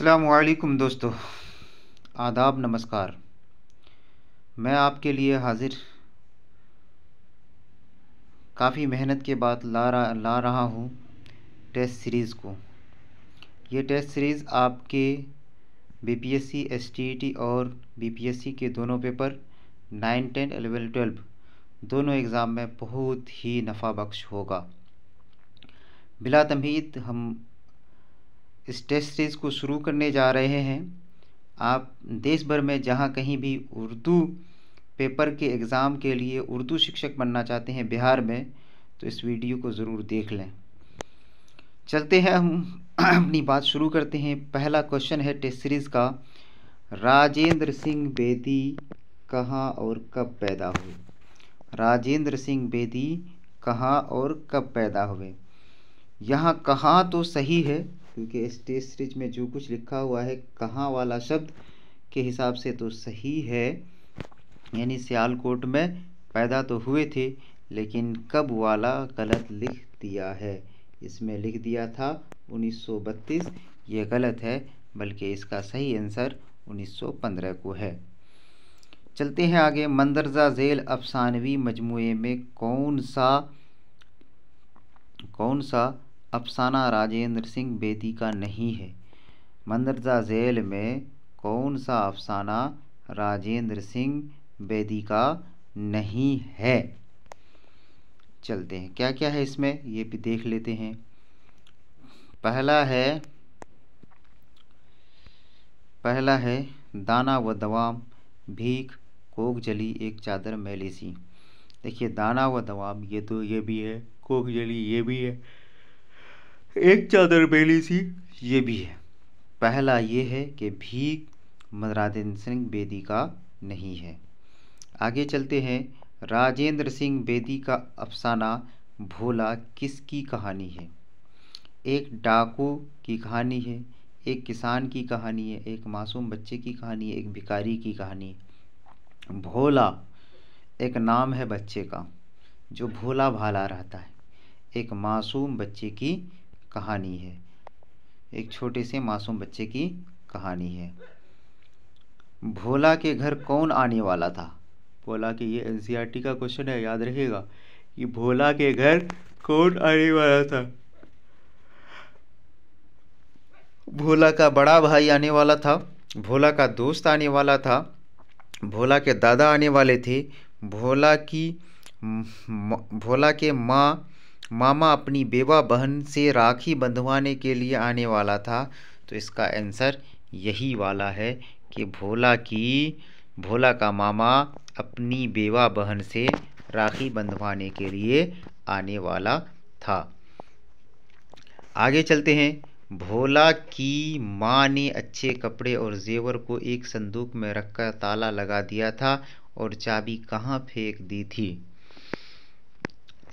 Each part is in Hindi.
अल्लाम दोस्तों आदाब नमस्कार मैं आपके लिए हाज़िर काफ़ी मेहनत के बाद ला रहा ला रहा हूँ टेस्ट सीरीज़ को ये टेस्ट सीरीज़ आपके बीपीएससी, एसटीईटी e और बीपीएससी के दोनों paper nine ten eleven twelve दोनों एग्ज़ाम में बहुत ही नफ़ा बख्श होगा बिला तमहीद हम इस टेस्ट सीरीज़ को शुरू करने जा रहे हैं आप देश भर में जहाँ कहीं भी उर्दू पेपर के एग्ज़ाम के लिए उर्दू शिक्षक बनना चाहते हैं बिहार में तो इस वीडियो को ज़रूर देख लें चलते हैं हम अपनी बात शुरू करते हैं पहला क्वेश्चन है टेस्ट सीरीज़ का राजेंद्र सिंह बेदी कहाँ और कब पैदा हुए राजेंद्र सिंह बेदी कहाँ और कब पैदा हुए यहाँ कहाँ तो सही है क्योंकि स्टेज सीरीज में जो कुछ लिखा हुआ है कहाँ वाला शब्द के हिसाब से तो सही है यानी सियालकोट में पैदा तो हुए थे लेकिन कब वाला गलत लिख दिया है इसमें लिख दिया था 1932 ये गलत है बल्कि इसका सही आंसर 1915 को है चलते हैं आगे मंदरजा झेल अफसानवी मजमू में कौन सा कौन सा अफसाना राजेंद्र सिंह बेदी का नहीं है मंदरजा झेल में कौन सा अफसाना राजेंद्र सिंह बेदी का नहीं है चलते हैं क्या क्या है इसमें ये भी देख लेते हैं पहला है पहला है दाना व दवाम भीख कोक जली एक चादर मैली सी देखिए दाना व दवाम ये तो ये भी है कोक जली ये भी है एक चादर बेली सी ये भी है पहला ये है कि भीख मरादेन सिंह बेदी का नहीं है आगे चलते हैं राजेंद्र सिंह बेदी का अफसाना भोला किसकी कहानी है एक डाकू की कहानी है एक किसान की कहानी है एक मासूम बच्चे की कहानी है एक भिकारी की कहानी है भोला एक नाम है बच्चे का जो भोला भाला रहता है एक मासूम बच्चे की कहानी है एक छोटे से मासूम बच्चे की कहानी है भोला के घर कौन आने वाला था भोला के ये एन e का क्वेश्चन है याद रखिएगा कि भोला के घर कौन आने वाला था भोला का बड़ा भाई आने वाला था भोला का दोस्त आने वाला था भोला के दादा आने वाले थे भोला की भोला के माँ मामा अपनी बेवा बहन से राखी बंधवाने के लिए आने वाला था तो इसका आंसर यही वाला है कि भोला की भोला का मामा अपनी बेवा बहन से राखी बंधवाने के लिए आने वाला था आगे चलते हैं भोला की माँ ने अच्छे कपड़े और जेवर को एक संदूक में रखकर ताला लगा दिया था और चाबी कहाँ फेंक दी थी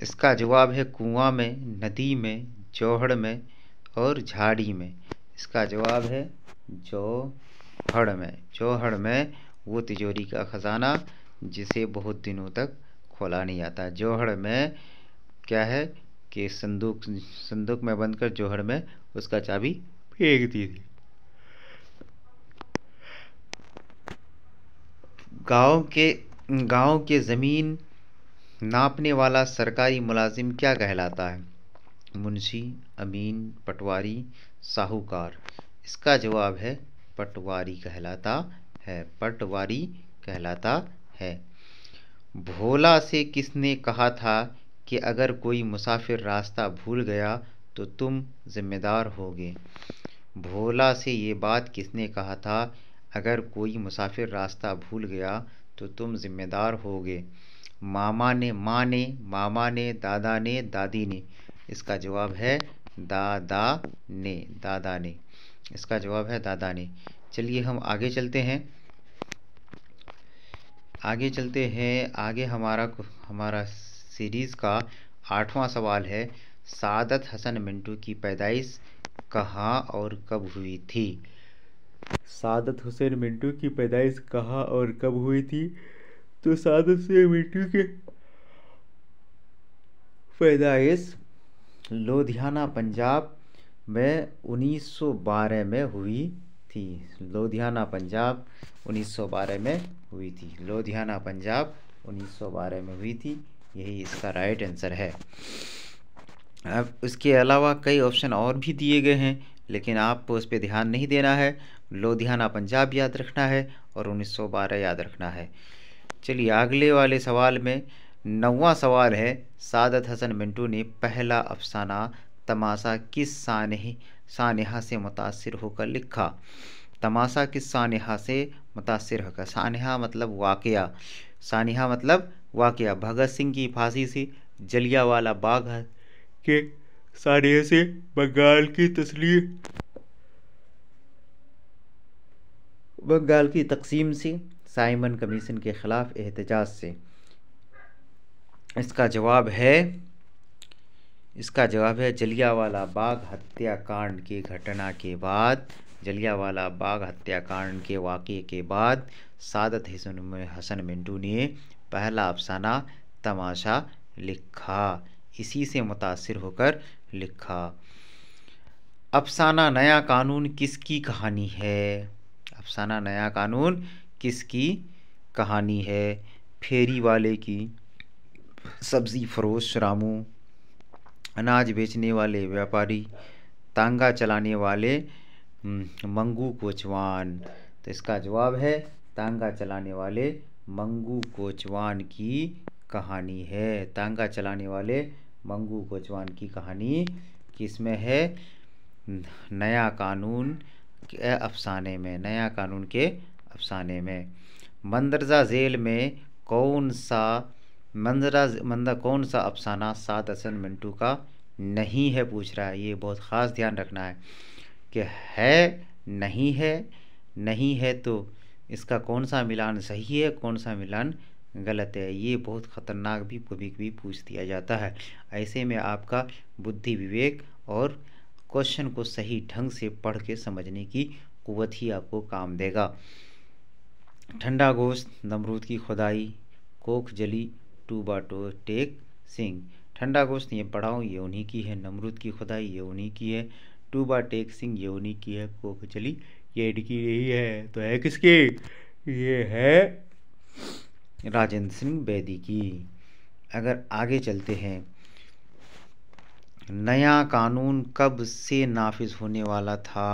इसका जवाब है कुआँ में नदी में जौहड़ में और झाड़ी में इसका जवाब है जौहड़ में जौहड़ में वो तिजोरी का ख़जाना जिसे बहुत दिनों तक खोला नहीं आता जौहड़ में क्या है कि संदूक संदूक में बंद कर जौहड़ में उसका चाबी फेंक दी थी गांव के गांव के ज़मीन नापने वाला सरकारी मुलाजिम क्या कहलाता है मुंशी अमीन पटवारी साहूकार इसका जवाब है पटवारी कहलाता है पटवारी कहलाता है भोला से किसने कहा था कि अगर कोई मुसाफिर रास्ता भूल गया तो तुम जिम्मेदार होगे भोला से ये बात किसने कहा था अगर कोई मुसाफिर रास्ता भूल गया तो तुम जिम्मेदार होगे मामा ने माँ ने मामा ने दादा ने दादी ने इसका जवाब है दादा ने दादा ने इसका जवाब है दादा ने चलिए हम आगे चलते हैं आगे चलते हैं आगे हमारा हमारा सीरीज़ का आठवां सवाल है सादत हसन मिंटू की पैदाइश कहाँ और कब हुई थी सादत हुसैन मिंटू की पैदाइश कहाँ और कब हुई थी तो साधन से मिट्टी के पैदाइश लुधियाना पंजाब में 1912 में हुई थी लुधियाना पंजाब 1912 में हुई थी लुधियाना पंजाब 1912 में हुई थी यही इसका राइट आंसर है अब उसके अलावा कई ऑप्शन और भी दिए गए हैं लेकिन आपको उस पर ध्यान नहीं देना है लुधियाना पंजाब याद रखना है और 1912 याद रखना है चलिए अगले वाले सवाल में नवा सवाल है सादत हसन मिंटू ने पहला अफसाना तमाशा किस सानह सानहा से मुतासर होकर लिखा तमाशा किस सानहा से मुतासर होकर सानहा मतलब वाक़ सानहा मतलब वाक़ भगत सिंह की फांसी से जलिया वाला बाघ के सानहे से बंगाल की तस्लीम बंगाल की तकसीम से साइमन कमीशन के ख़िलाफ़ एहतजाज से इसका जवाब है इसका जवाब है जलियावाला बाग हत्याकांड की घटना के बाद जलियावाला बाग हत्याकांड के वाक़े के बाद सादत हसन हसन मिंटू ने पहला अफसाना तमाशा लिखा इसी से मुतासर होकर लिखा अफसाना नया कानून किसकी कहानी है अफसाना नया कानून किसकी कहानी है फेरी वाले की सब्ज़ी फरोश रामू अनाज बेचने वाले व्यापारी तांगा चलाने वाले मंगू कोचवान तो इसका जवाब है तांगा चलाने वाले मंगू कोचवान की कहानी है तांगा चलाने वाले मंगू कोचवान की कहानी किसमें है नया कानून के अफसाने में नया कानून के अफसाने में मंदरजा झेल में कौन सा मंदरा मंदा कौन सा अफसाना सात असन मिंटू का नहीं है पूछ रहा है ये बहुत ख़ास ध्यान रखना है कि है नहीं है नहीं है तो इसका कौन सा मिलान सही है कौन सा मिलान गलत है ये बहुत ख़तरनाक भी कभी कभी पूछ दिया जाता है ऐसे में आपका बुद्धि विवेक और क्वेश्चन को सही ढंग से पढ़ के समझने की क़वत ही आपको काम देगा ठंडा गोश्त नमरूद की खुदाई कोख जली टूबा टो टेक सिंह ठंडा गोश्त ये पढ़ाऊँ ये उन्हीं की है नमरूद की खुदाई ये उन्हीं की है टूबा टेक सिंह ये उन्हीं की है कोख जली ये इनकी यही है तो है किसके ये है राजेंद्र सिंह बेदी की अगर आगे चलते हैं नया कानून कब से नाफिज होने वाला था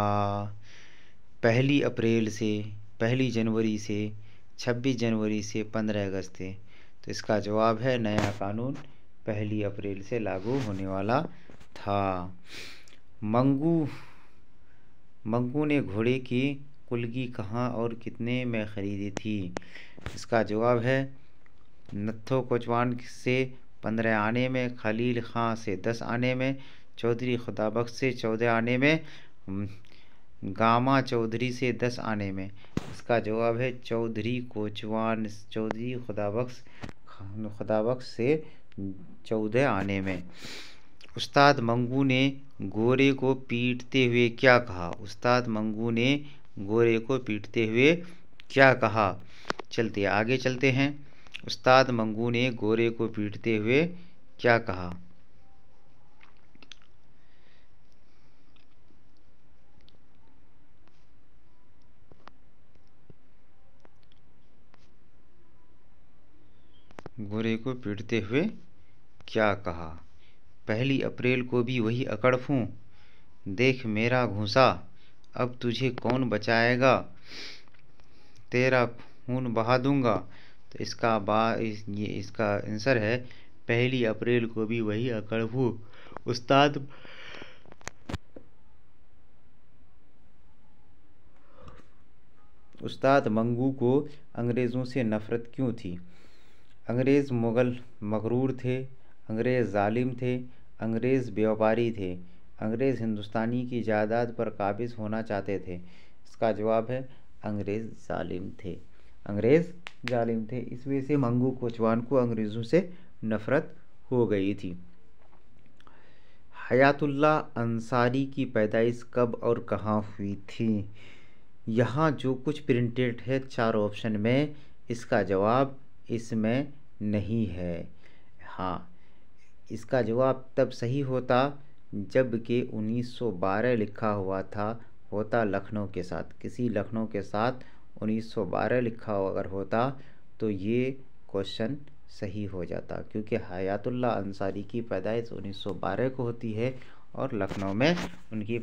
पहली अप्रैल से पहली जनवरी से 26 जनवरी से 15 अगस्त थे तो इसका जवाब है नया कानून पहली अप्रैल से लागू होने वाला था मंगू मंगू ने घोड़े की कुलगी कहाँ और कितने में खरीदी थी इसका जवाब है नत्थो कोचवान से पंद्रह आने में खलील खां से दस आने में चौधरी खुदाबक से चौदह आने में गामा चौधरी से दस आने में इसका जवाब है चौधरी कोचवान चौधरी खुदाबख्श खुदाबख्श से चौदह आने में उस्ताद मंगू ने गोरे को पीटते हुए क्या कहा उस्ताद मंगू ने गोरे को पीटते हुए क्या कहा चलते आगे चलते हैं उस्ताद मंगू ने गोरे को पीटते हुए क्या कहा गोरे को पीटते हुए क्या कहा पहली अप्रैल को भी वही अकड़ फूँ देख मेरा घूसा अब तुझे कौन बचाएगा तेरा खून बहा दूंगा तो इसका बा इस, ये इसका आंसर है पहली अप्रैल को भी वही फूँ उस्ताद उस्ताद मंगू को अंग्रेज़ों से नफ़रत क्यों थी अंग्रेज़ मुग़ल मग़रूर थे अंग्रेज़ ज़ालिम थे अंग्रेज़ व्यापारी थे अंग्रेज़ हिंदुस्तानी की जायदाद पर काबिज़ होना चाहते थे इसका जवाब है अंग्रेज़ ालिम थे अंग्रेज़ ज़ालिम थे इस वजह से मंगू कोचवान को अंग्रेज़ों से नफ़रत हो गई थी हयातुल्ला अंसारी की पैदाइश कब और कहाँ हुई थी यहाँ जो कुछ प्रिंटेड है चार ऑप्शन में इसका जवाब इसमें नहीं है हाँ इसका जवाब तब सही होता जबकि 1912 लिखा हुआ था होता लखनऊ के साथ किसी लखनऊ के साथ 1912 लिखा हुआ अगर होता तो ये क्वेश्चन सही हो जाता क्योंकि हयातुल्ला अंसारी की पैदाइश 1912 को होती है और लखनऊ में उनकी